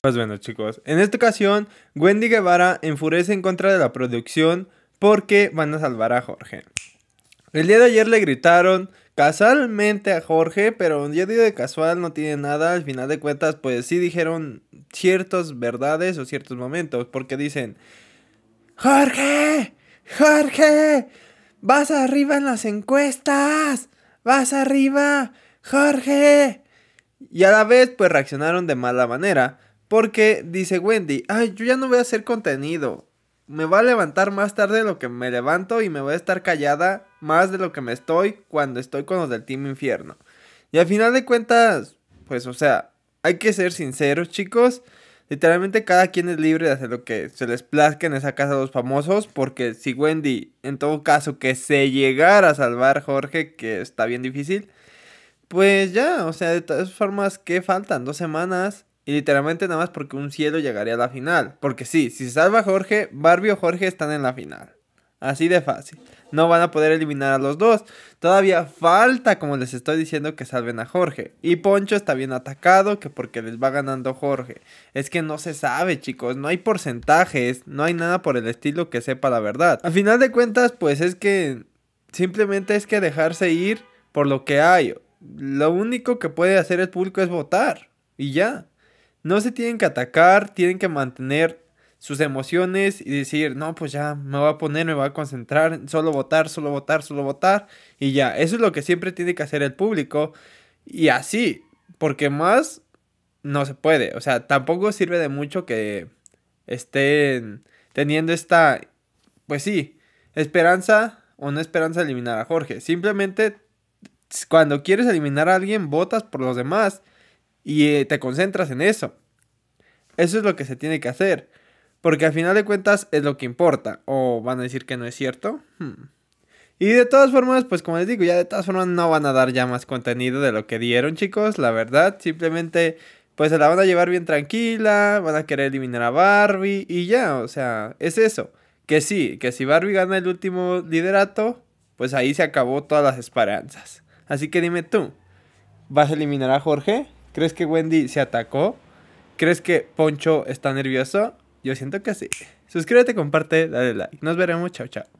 Pues bueno chicos, en esta ocasión Wendy Guevara enfurece en contra de la producción porque van a salvar a Jorge. El día de ayer le gritaron casualmente a Jorge, pero un día de casual no tiene nada, al final de cuentas pues sí dijeron ciertas verdades o ciertos momentos, porque dicen, Jorge, Jorge, vas arriba en las encuestas, vas arriba, Jorge. Y a la vez pues reaccionaron de mala manera. Porque dice Wendy, ay, yo ya no voy a hacer contenido. Me va a levantar más tarde de lo que me levanto y me voy a estar callada más de lo que me estoy cuando estoy con los del Team Infierno. Y al final de cuentas, pues o sea, hay que ser sinceros chicos. Literalmente cada quien es libre de hacer lo que se les plazca en esa casa de los famosos, porque si Wendy, en todo caso, que se llegara a salvar Jorge, que está bien difícil, pues ya, o sea, de todas formas, ¿qué faltan? Dos semanas. Y literalmente nada más porque un cielo llegaría a la final. Porque sí, si se salva Jorge, Barbie o Jorge están en la final. Así de fácil. No van a poder eliminar a los dos. Todavía falta, como les estoy diciendo, que salven a Jorge. Y Poncho está bien atacado, que porque les va ganando Jorge. Es que no se sabe, chicos. No hay porcentajes. No hay nada por el estilo que sepa la verdad. a final de cuentas, pues es que... Simplemente es que dejarse ir por lo que hay. Lo único que puede hacer el público es votar. Y ya. No se tienen que atacar, tienen que mantener sus emociones y decir, no, pues ya me voy a poner, me voy a concentrar, solo votar, solo votar, solo votar. Y ya, eso es lo que siempre tiene que hacer el público. Y así, porque más no se puede. O sea, tampoco sirve de mucho que estén teniendo esta, pues sí, esperanza o no esperanza de eliminar a Jorge. Simplemente, cuando quieres eliminar a alguien, votas por los demás y eh, te concentras en eso. Eso es lo que se tiene que hacer. Porque al final de cuentas es lo que importa. O van a decir que no es cierto. Hmm. Y de todas formas, pues como les digo, ya de todas formas no van a dar ya más contenido de lo que dieron, chicos. La verdad, simplemente pues se la van a llevar bien tranquila, van a querer eliminar a Barbie y ya, o sea, es eso. Que sí, que si Barbie gana el último liderato, pues ahí se acabó todas las esperanzas. Así que dime tú, ¿vas a eliminar a Jorge? ¿Crees que Wendy se atacó? ¿Crees que Poncho está nervioso? Yo siento que sí. Suscríbete, comparte, dale like. Nos veremos. Chao, chao.